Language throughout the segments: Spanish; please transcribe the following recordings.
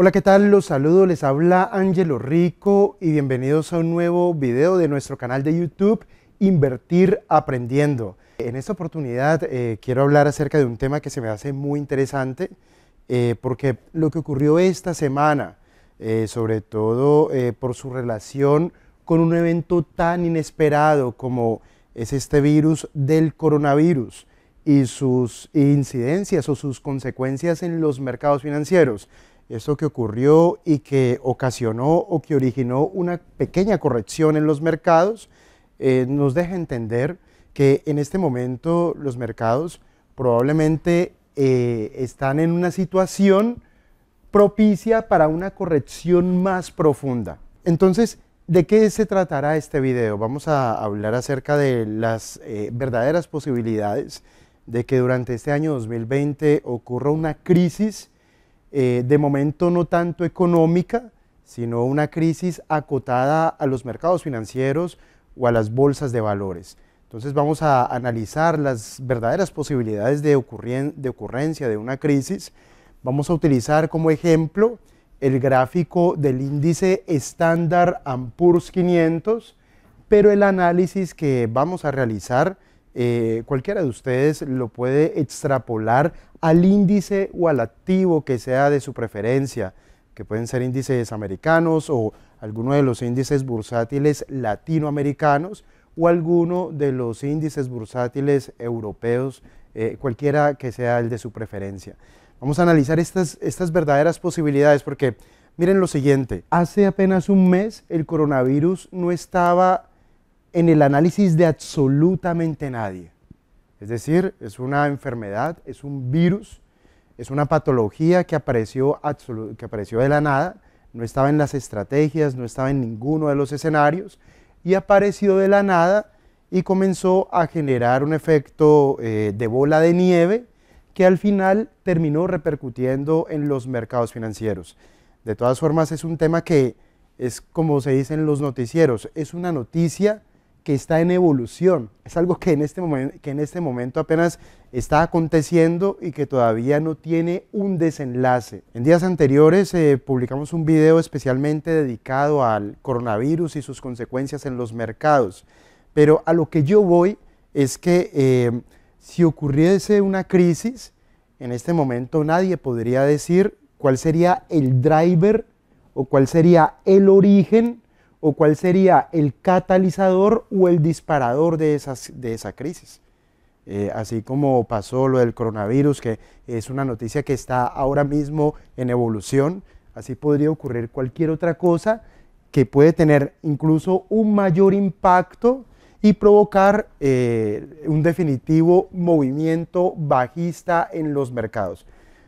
Hola, ¿qué tal? Los saludo, les habla Angelo Rico y bienvenidos a un nuevo video de nuestro canal de YouTube, Invertir Aprendiendo. En esta oportunidad eh, quiero hablar acerca de un tema que se me hace muy interesante, eh, porque lo que ocurrió esta semana, eh, sobre todo por su relación con un evento tan inesperado como es este virus del coronavirus y sus incidencias o sus consecuencias en los mercados financieros eso que ocurrió y que ocasionó o que originó una pequeña corrección en los mercados, eh, nos deja entender que en este momento los mercados probablemente eh, están en una situación propicia para una corrección más profunda. Entonces, ¿de qué se tratará este video? Vamos a hablar acerca de las eh, verdaderas posibilidades de que durante este año 2020 ocurra una crisis eh, de momento no tanto económica, sino una crisis acotada a los mercados financieros o a las bolsas de valores. Entonces vamos a analizar las verdaderas posibilidades de, ocurrencia de una crisis. Vamos a utilizar como ejemplo el gráfico del índice estándar Ampurs 500, pero el análisis que vamos a realizar eh, cualquiera de ustedes lo puede extrapolar al índice o al activo que sea de su preferencia, que pueden ser índices americanos o alguno de los índices bursátiles latinoamericanos o alguno de los índices bursátiles europeos, eh, cualquiera que sea el de su preferencia. Vamos a analizar estas, estas verdaderas posibilidades porque miren lo siguiente, hace apenas un mes el coronavirus no estaba en el análisis de absolutamente nadie. Es decir, es una enfermedad, es un virus, es una patología que apareció, que apareció de la nada, no estaba en las estrategias, no estaba en ninguno de los escenarios y apareció de la nada y comenzó a generar un efecto eh, de bola de nieve que al final terminó repercutiendo en los mercados financieros. De todas formas, es un tema que es como se dice en los noticieros, es una noticia que está en evolución, es algo que en este, que en este momento apenas está aconteciendo y que todavía no tiene un desenlace. En días anteriores eh, publicamos un video especialmente dedicado al coronavirus y sus consecuencias en los mercados, pero a lo que yo voy es que eh, si ocurriese una crisis, en este momento nadie podría decir cuál sería el driver o cuál sería el origen o cuál sería el catalizador o el disparador de, esas, de esa crisis. Eh, así como pasó lo del coronavirus, que es una noticia que está ahora mismo en evolución, así podría ocurrir cualquier otra cosa que puede tener incluso un mayor impacto y provocar eh, un definitivo movimiento bajista en los mercados.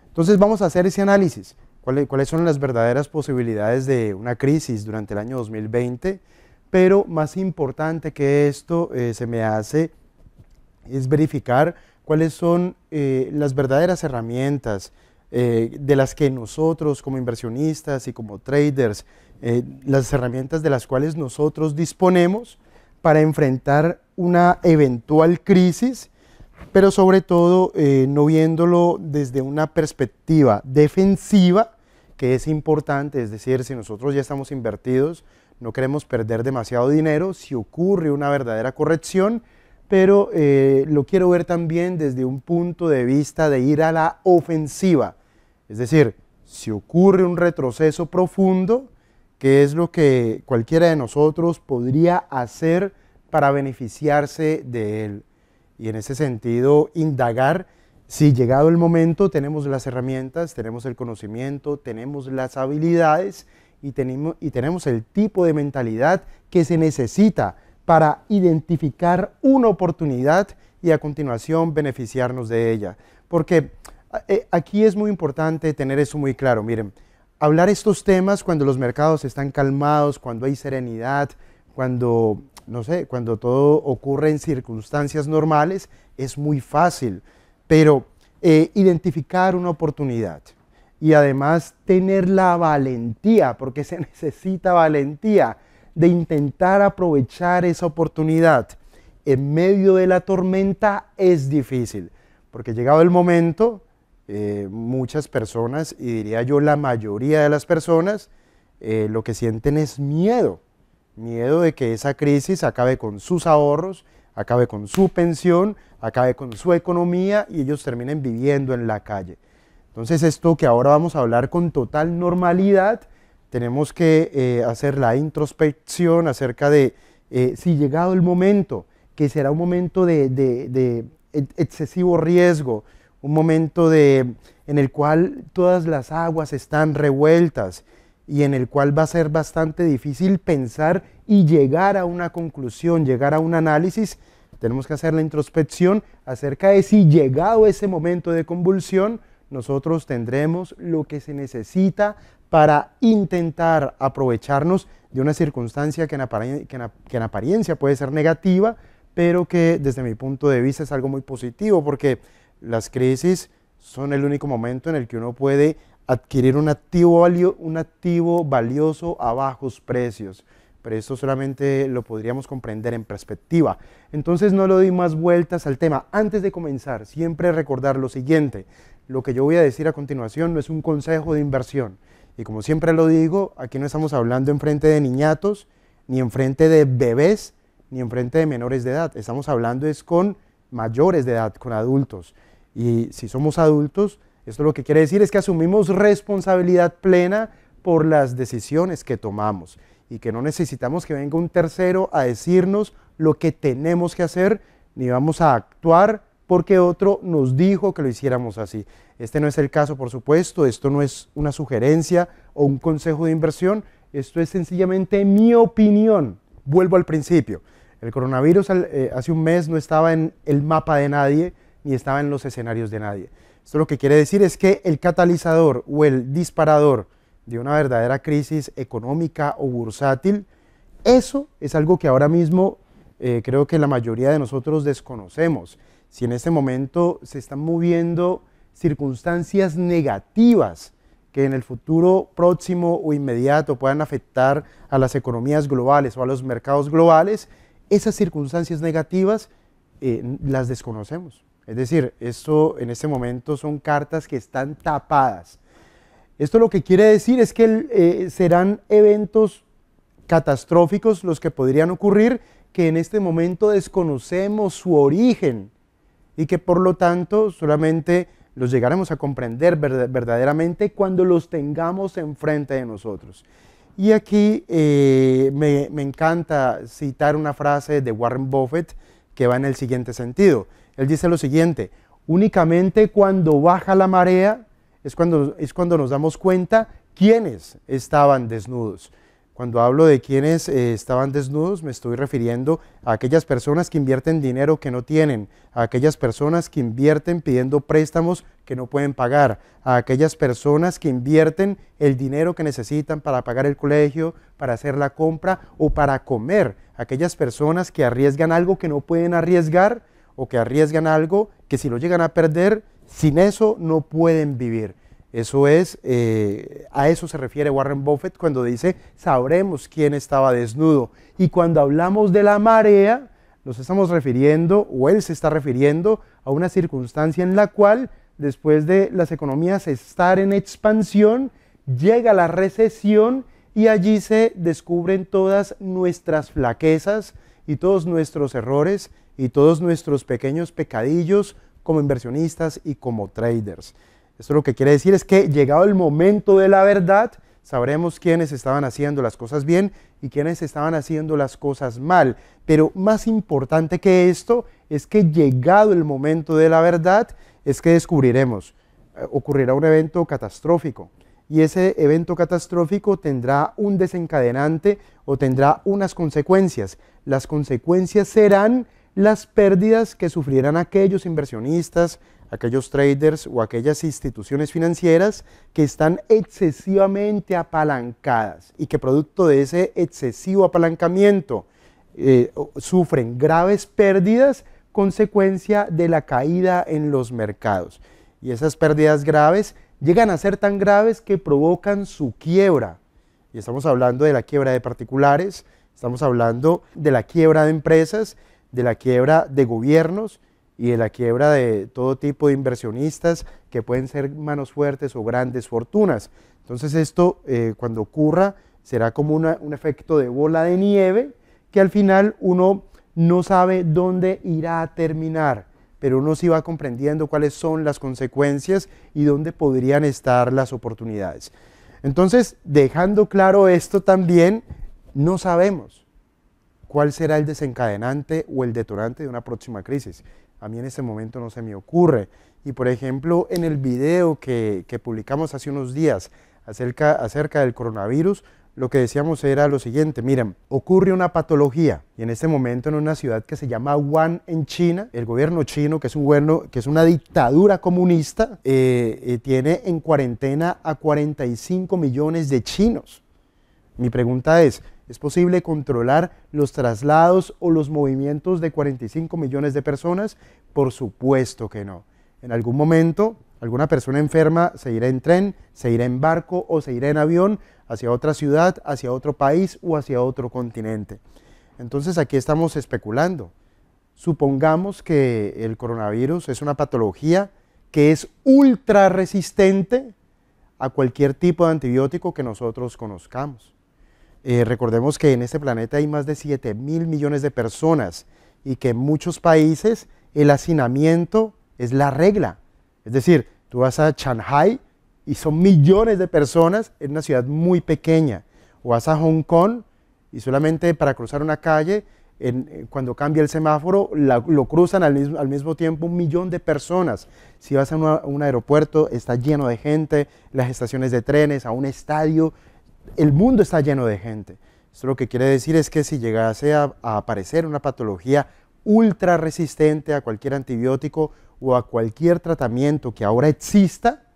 Entonces vamos a hacer ese análisis cuáles son las verdaderas posibilidades de una crisis durante el año 2020, pero más importante que esto eh, se me hace es verificar cuáles son eh, las verdaderas herramientas eh, de las que nosotros como inversionistas y como traders, las herramientas de las cuales nosotros disponemos para enfrentar una eventual crisis pero sobre todo eh, no viéndolo desde una perspectiva defensiva, que es importante, es decir, si nosotros ya estamos invertidos, no queremos perder demasiado dinero, si ocurre una verdadera corrección, pero eh, lo quiero ver también desde un punto de vista de ir a la ofensiva. Es decir, si ocurre un retroceso profundo, que es lo que cualquiera de nosotros podría hacer para beneficiarse de él y en ese sentido indagar si llegado el momento tenemos las herramientas, tenemos el conocimiento, tenemos las habilidades y tenemos, y tenemos el tipo de mentalidad que se necesita para identificar una oportunidad y a continuación beneficiarnos de ella. Porque eh, aquí es muy importante tener eso muy claro. Miren, hablar estos temas cuando los mercados están calmados, cuando hay serenidad, cuando no sé, cuando todo ocurre en circunstancias normales, es muy fácil, pero eh, identificar una oportunidad y además tener la valentía, porque se necesita valentía, de intentar aprovechar esa oportunidad en medio de la tormenta es difícil, porque llegado el momento, eh, muchas personas, y diría yo la mayoría de las personas, eh, lo que sienten es miedo Miedo de que esa crisis acabe con sus ahorros, acabe con su pensión, acabe con su economía y ellos terminen viviendo en la calle. Entonces esto que ahora vamos a hablar con total normalidad, tenemos que eh, hacer la introspección acerca de eh, si llegado el momento, que será un momento de, de excesivo riesgo, un momento de, en el cual todas las aguas están revueltas, y en el cual va a ser bastante difícil pensar y llegar a una conclusión, llegar a un análisis. Tenemos que hacer la introspección acerca de si llegado ese momento de convulsión, nosotros tendremos lo que se necesita para intentar aprovecharnos de una circunstancia que en, apariencia puede ser negativa, pero que desde mi punto de vista es algo muy positivo, porque las crisis son el único momento en el que uno puede adquirir un activo, un activo valioso a bajos precios. Pero eso solamente lo podríamos comprender en perspectiva. Entonces no lo doy más vueltas al tema. Antes de comenzar, siempre recordar lo siguiente. Lo que yo voy a decir a continuación no es un consejo de inversión. Y como siempre lo digo, aquí no estamos hablando en frente de niñatos, ni en frente de bebés, ni en frente de menores de edad. Estamos hablando es con mayores de edad, con adultos. Y si somos adultos, esto lo que quiere decir es que asumimos responsabilidad plena por las decisiones que tomamos y que no necesitamos que venga un tercero a decirnos lo que tenemos que hacer ni vamos a actuar porque otro nos dijo que lo hiciéramos así. Este no es el caso, por supuesto, esto no es una sugerencia o un consejo de inversión, esto es sencillamente mi opinión. Vuelvo al principio, el coronavirus eh, hace un mes no estaba en el mapa de nadie ni estaba en los escenarios de nadie. Esto lo que quiere decir es que el catalizador o el disparador de una verdadera crisis económica o bursátil, eso es algo que ahora mismo eh, creo que la mayoría de nosotros desconocemos. Si en este momento se están moviendo circunstancias negativas que en el futuro próximo o inmediato puedan afectar a las economías globales o a los mercados globales, esas circunstancias negativas eh, las desconocemos. Es decir, esto en este momento son cartas que están tapadas. Esto lo que quiere decir es que eh, serán eventos catastróficos los que podrían ocurrir que en este momento desconocemos su origen y que por lo tanto solamente los llegaremos a comprender verdaderamente cuando los tengamos enfrente de nosotros. Y aquí eh, me encanta citar una frase de Warren Buffett que va en el siguiente sentido. Él dice lo siguiente, únicamente cuando baja la marea es cuando, es cuando nos damos cuenta quiénes estaban desnudos. Cuando hablo de quienes eh, estaban desnudos, me estoy refiriendo a aquellas personas que invierten dinero que no tienen, a aquellas personas que invierten pidiendo préstamos que no pueden pagar, a aquellas personas que invierten el dinero que necesitan para pagar el colegio, para hacer la compra o para comer, aquellas personas que arriesgan algo que no pueden arriesgar o que arriesgan algo que si lo llegan a perder, sin eso no pueden vivir. Eso es, eh, a eso se refiere Warren Buffett cuando dice, sabremos quién estaba desnudo. Y cuando hablamos de la marea, nos estamos refiriendo, o él se está refiriendo, a una circunstancia en la cual, después de las economías estar en expansión, llega la recesión y allí se descubren todas nuestras flaquezas y todos nuestros errores y todos nuestros pequeños pecadillos como inversionistas y como traders. Esto lo que quiere decir es que llegado el momento de la verdad, sabremos quiénes estaban haciendo las cosas bien y quiénes estaban haciendo las cosas mal. Pero más importante que esto es que llegado el momento de la verdad, es que descubriremos, eh, ocurrirá un evento catastrófico. Y ese evento catastrófico tendrá un desencadenante o tendrá unas consecuencias. Las consecuencias serán las pérdidas que sufrieran aquellos inversionistas, aquellos traders o aquellas instituciones financieras que están excesivamente apalancadas y que producto de ese excesivo apalancamiento eh, sufren graves pérdidas consecuencia de la caída en los mercados. Y esas pérdidas graves llegan a ser tan graves que provocan su quiebra. Y estamos hablando de la quiebra de particulares, estamos hablando de la quiebra de empresas de la quiebra de gobiernos y de la quiebra de todo tipo de inversionistas que pueden ser manos fuertes o grandes fortunas. Entonces esto, eh, cuando ocurra, será como un efecto de bola de nieve que al final uno no sabe dónde irá a terminar, pero uno sí va comprendiendo cuáles son las consecuencias y dónde podrían estar las oportunidades. Entonces, dejando claro esto también, no sabemos, ¿Cuál será el desencadenante o el detonante de una próxima crisis? A mí en este momento no se me ocurre. Y por ejemplo, en el video que, que publicamos hace unos días acerca, acerca del coronavirus, lo que decíamos era lo siguiente, miren, ocurre una patología y en este momento en una ciudad que se llama Wuhan en China, el gobierno chino, que es, un gobierno, que es una dictadura comunista, eh, eh, tiene en cuarentena a 45 millones de chinos. Mi pregunta es, es posible controlar los traslados o los movimientos de 45 millones de personas? Por supuesto que no. En algún momento, alguna persona enferma se irá en tren, se irá en barco o se irá en avión hacia otra ciudad, hacia otro país o hacia otro continente. Entonces aquí estamos especulando. Supongamos que el coronavirus es una patología que es ultra resistente a cualquier tipo de antibiótico que nosotros conozcamos. Eh, recordemos que en este planeta hay más de 7 mil millones de personas y que en muchos países el hacinamiento es la regla. Es decir, tú vas a Shanghai y son millones de personas en una ciudad muy pequeña. O vas a Hong Kong y solamente para cruzar una calle, eh, cuando cambia el semáforo, lo cruzan al mismo, tiempo un millón de personas. Si vas a un aeropuerto, está lleno de gente, las estaciones de trenes, a un estadio, el mundo está lleno de gente. Esto lo que quiere decir es que si llegase a, aparecer una patología ultra resistente a cualquier antibiótico o a cualquier tratamiento que ahora exista,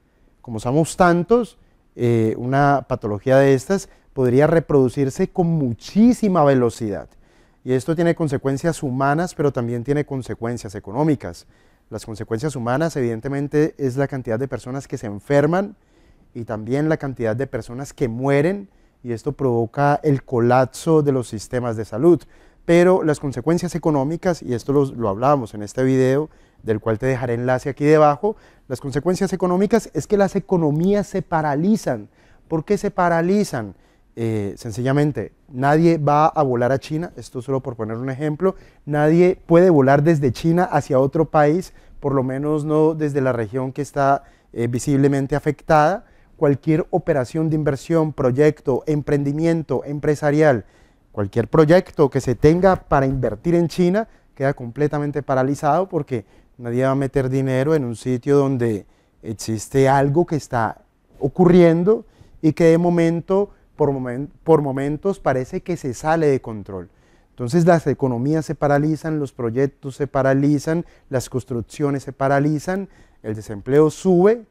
como somos tantos, eh, una patología de estas podría reproducirse con muchísima velocidad. Y esto tiene consecuencias humanas, pero también tiene consecuencias económicas. Las consecuencias humanas, evidentemente, es la cantidad de personas que se enferman, y también la cantidad de personas que mueren y esto provoca el colapso de los sistemas de salud. Pero las consecuencias económicas, y esto lo, hablábamos en este video, del cual te dejaré enlace aquí debajo, las consecuencias económicas es que las economías se paralizan. ¿Por qué se paralizan? Eh, sencillamente, nadie va a volar a China, esto solo por poner un ejemplo, nadie puede volar desde China hacia otro país, por lo menos no desde la región que está eh, visiblemente afectada, cualquier operación de inversión, proyecto, emprendimiento empresarial, cualquier proyecto que se tenga para invertir en China queda completamente paralizado porque nadie va a meter dinero en un sitio donde existe algo que está ocurriendo y que de momento, por, momentos, parece que se sale de control. Entonces las economías se paralizan, los proyectos se paralizan, las construcciones se paralizan, el desempleo sube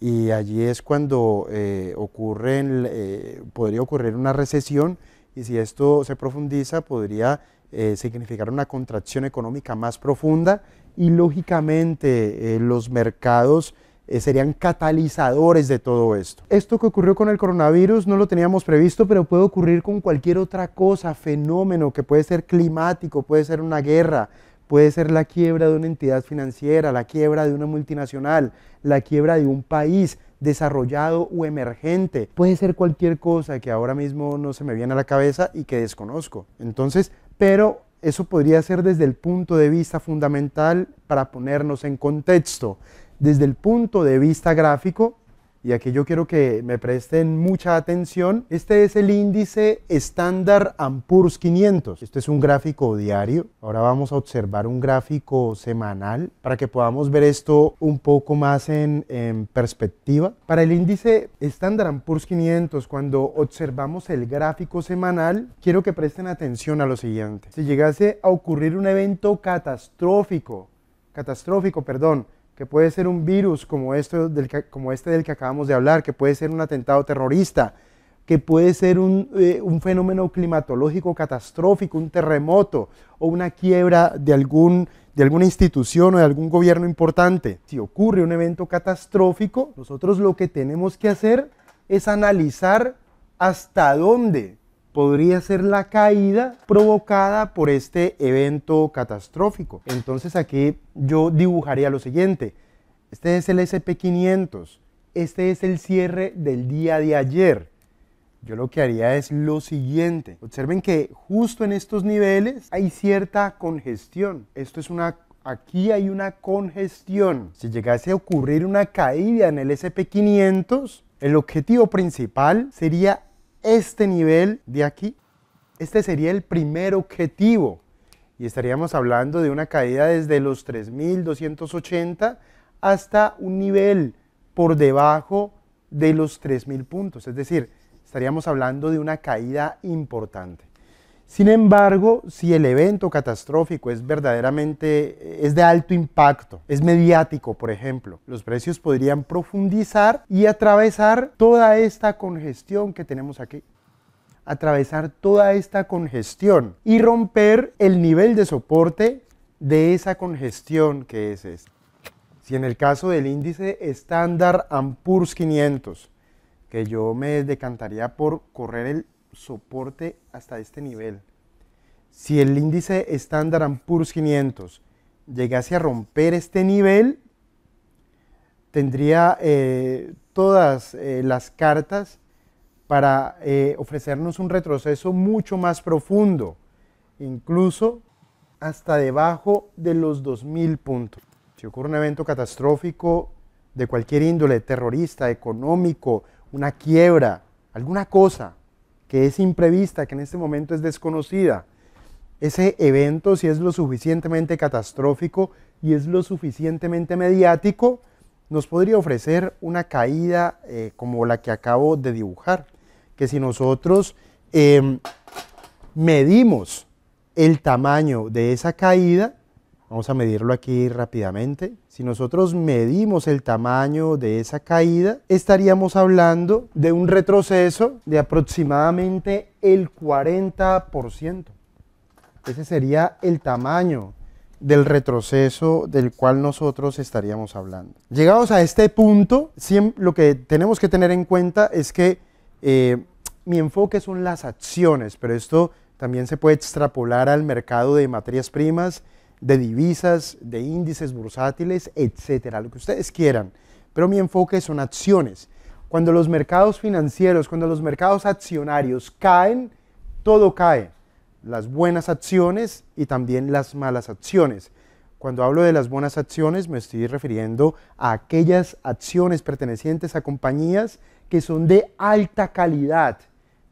y allí es cuando eh, eh, podría ocurrir una recesión y si esto se profundiza podría eh, significar una contracción económica más profunda y lógicamente los mercados serían catalizadores de todo esto. Esto que ocurrió con el coronavirus no lo teníamos previsto, pero puede ocurrir con cualquier otra cosa, fenómeno que puede ser climático, puede ser una guerra, Puede ser la quiebra de una entidad financiera, la quiebra de una multinacional, la quiebra de un país desarrollado o emergente. Puede ser cualquier cosa que ahora mismo no se me viene a la cabeza y que desconozco. Entonces, pero eso podría ser desde el punto de vista fundamental para ponernos en contexto. Desde el punto de vista gráfico, y aquí yo quiero que me presten mucha atención. Este es el índice estándar Ampurs 500. Este es un gráfico diario. Ahora vamos a observar un gráfico semanal para que podamos ver esto un poco más en, perspectiva. Para el índice estándar Ampurs 500, cuando observamos el gráfico semanal, quiero que presten atención a lo siguiente. Si llegase a ocurrir un evento catastrófico, catastrófico, perdón, que puede ser un virus como, del como este del que acabamos de hablar, que puede ser un atentado terrorista, que puede ser eh, un, fenómeno climatológico catastrófico, un terremoto o una quiebra de, algún, de alguna institución o de algún gobierno importante. Si ocurre un evento catastrófico, nosotros lo que tenemos que hacer es analizar hasta dónde podría ser la caída provocada por este evento catastrófico. Entonces aquí yo dibujaría lo siguiente. Este es el SP500. Este es el cierre del día de ayer. Yo lo que haría es lo siguiente. Observen que justo en estos niveles hay cierta congestión. Esto es una... Aquí hay una congestión. Si llegase a ocurrir una caída en el SP500, el objetivo principal sería este nivel de aquí, este sería el primer objetivo y estaríamos hablando de una caída desde los 3.280 hasta un nivel por debajo de los 3.000 puntos, es decir, estaríamos hablando de una caída importante. Sin embargo, si el evento catastrófico es verdaderamente eh, es de alto impacto, es mediático, por ejemplo, los precios podrían profundizar y atravesar toda esta congestión que tenemos aquí atravesar toda esta congestión y romper el nivel de soporte de esa congestión que es esta. Si en el caso del índice estándar Ampurs 500, que yo me decantaría por correr el soporte hasta este nivel. Si el índice estándar Ampur 500 llegase a romper este nivel, tendría eh, todas eh, las cartas para eh, ofrecernos un retroceso mucho más profundo, incluso hasta debajo de los 2.000 puntos. Si ocurre un evento catastrófico de cualquier índole, terrorista, económico, una quiebra, alguna cosa que es imprevista, que en este momento es desconocida. Ese evento, si es lo suficientemente catastrófico y es lo suficientemente mediático, nos podría ofrecer una caída eh, como la que acabo de dibujar, que si nosotros em, medimos el tamaño de esa caída, vamos a medirlo aquí rápidamente, si nosotros medimos el tamaño de esa caída, estaríamos hablando de un retroceso de aproximadamente el 40%. Ese sería el tamaño del retroceso del cual nosotros estaríamos hablando. Llegados a este punto, lo que tenemos que tener en cuenta es que eh, mi enfoque son las acciones, pero esto también se puede extrapolar al mercado de materias primas, de divisas, de índices bursátiles, etcétera, lo que ustedes quieran. Pero mi enfoque son acciones. Cuando los mercados financieros, cuando los mercados accionarios caen, todo cae. Las buenas acciones y también las malas acciones. Cuando hablo de las buenas acciones me estoy refiriendo a aquellas acciones pertenecientes a compañías que son de alta calidad,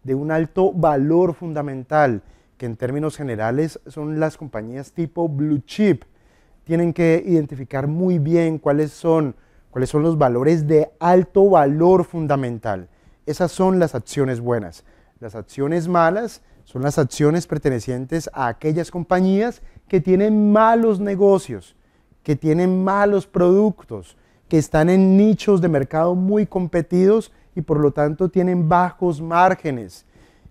de un alto valor fundamental, que en términos generales son las compañías tipo blue chip, tienen que identificar muy bien cuáles son, cuáles son los valores de alto valor fundamental. Esas son las acciones buenas. Las acciones malas son las acciones pertenecientes a aquellas compañías que tienen malos negocios, que tienen malos productos, que están en nichos de mercado muy competidos y por lo tanto tienen bajos márgenes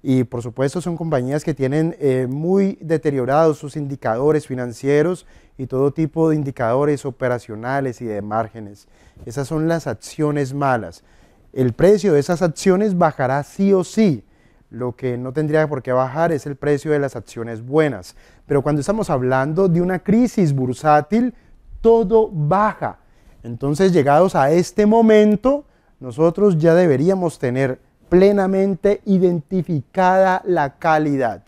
y por supuesto son compañías que tienen eh, muy deteriorados sus indicadores financieros y todo tipo de indicadores operacionales y de márgenes. Esas son las acciones malas. El precio de esas acciones bajará sí o sí. Lo que no tendría por qué bajar es el precio de las acciones buenas. Pero cuando estamos hablando de una crisis bursátil, todo baja. Entonces, llegados a este momento, nosotros ya deberíamos tener plenamente identificada la calidad.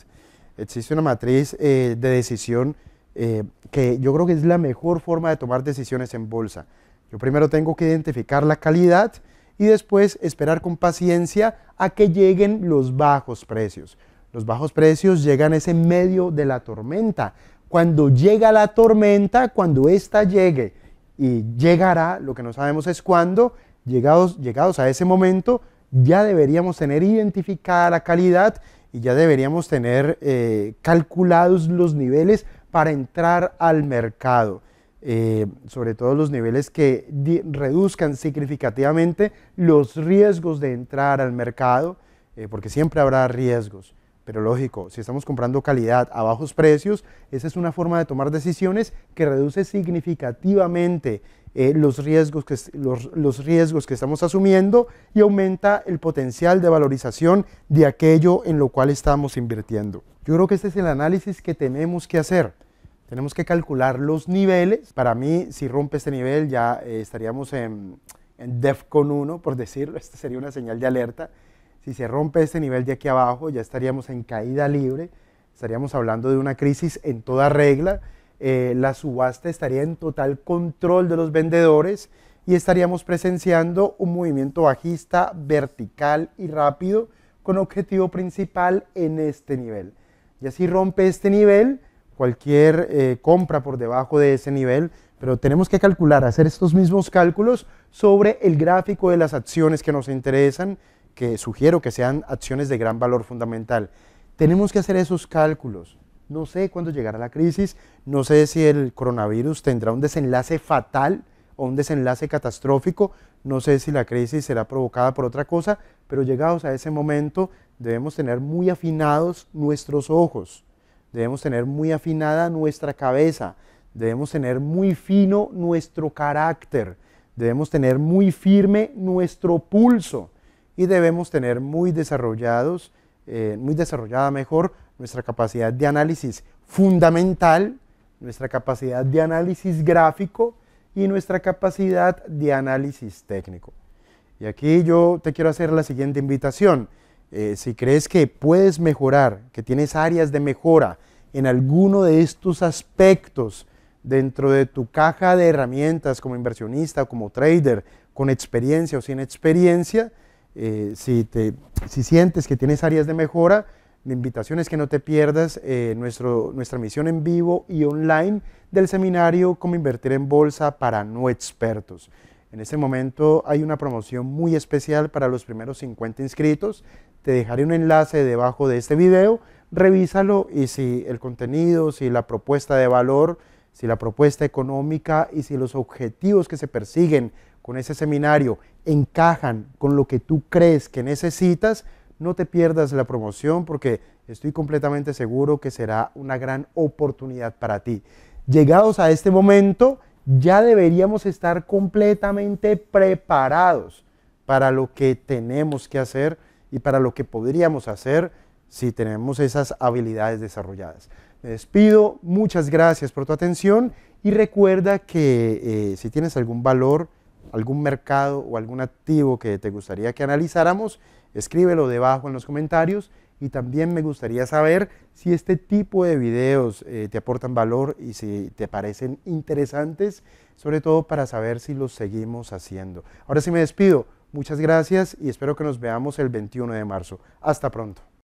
Existe una matriz eh, de decisión eh, que yo creo que es la mejor forma de tomar decisiones en bolsa. Yo primero tengo que identificar la calidad y después esperar con paciencia a que lleguen los bajos precios. Los bajos precios llegan ese en medio de la tormenta. Cuando llega la tormenta, cuando ésta llegue, y llegará, lo que no sabemos es cuándo, llegados, llegados a ese momento, ya deberíamos tener identificada la calidad y ya deberíamos tener eh, calculados los niveles para entrar al mercado. Eh, sobre todo los niveles que reduzcan significativamente los riesgos de entrar al mercado, eh, porque siempre habrá riesgos. Pero lógico, si estamos comprando calidad a bajos precios, esa es una forma de tomar decisiones que reduce significativamente eh, los, riesgos que, los, los riesgos que estamos asumiendo y aumenta el potencial de valorización de aquello en lo cual estamos invirtiendo. Yo creo que este es el análisis que tenemos que hacer. Tenemos que calcular los niveles. Para mí, si rompe este nivel, ya eh, estaríamos en, en DEFCON 1, por decirlo. Esta sería una señal de alerta. Si se rompe este nivel de aquí abajo, ya estaríamos en caída libre, estaríamos hablando de una crisis en toda regla, eh, la subasta estaría en total control de los vendedores y estaríamos presenciando un movimiento bajista vertical y rápido con objetivo principal en este nivel. Y así rompe este nivel, cualquier eh, compra por debajo de ese nivel, pero tenemos que calcular, hacer estos mismos cálculos sobre el gráfico de las acciones que nos interesan, que sugiero que sean acciones de gran valor fundamental. Tenemos que hacer esos cálculos. No sé cuándo llegará la crisis, no sé si el coronavirus tendrá un desenlace fatal o un desenlace catastrófico, no sé si la crisis será provocada por otra cosa, pero llegados a ese momento debemos tener muy afinados nuestros ojos, debemos tener muy afinada nuestra cabeza, debemos tener muy fino nuestro carácter, debemos tener muy firme nuestro pulso, y debemos tener muy desarrollados, eh, muy desarrollada mejor nuestra capacidad de análisis fundamental, nuestra capacidad de análisis gráfico y nuestra capacidad de análisis técnico. Y aquí yo te quiero hacer la siguiente invitación. Eh, si crees que puedes mejorar, que tienes áreas de mejora en alguno de estos aspectos dentro de tu caja de herramientas como inversionista, o como trader, con experiencia o sin experiencia, eh, si, sientes que tienes áreas de mejora, mi invitación es que no te pierdas eh, nuestra misión en vivo y online del seminario Cómo invertir en bolsa para no expertos. En este momento hay una promoción muy especial para los primeros 50 inscritos. Te dejaré un enlace debajo de este video. Revísalo y si el contenido, si la propuesta de valor, si la propuesta económica y si los objetivos que se persiguen con ese seminario encajan con lo que tú crees que necesitas, no te pierdas la promoción porque estoy completamente seguro que será una gran oportunidad para ti. Llegados a este momento, ya deberíamos estar completamente preparados para lo que tenemos que hacer y para lo que podríamos hacer si tenemos esas habilidades desarrolladas. Me despido, muchas gracias por tu atención y recuerda que eh, si tienes algún valor, algún mercado o algún activo que te gustaría que analizáramos, escríbelo debajo en los comentarios y también me gustaría saber si este tipo de videos eh, te aportan valor y si te parecen interesantes, sobre todo para saber si los seguimos haciendo. Ahora sí me despido, muchas gracias y espero que nos veamos el 21 de marzo. Hasta pronto.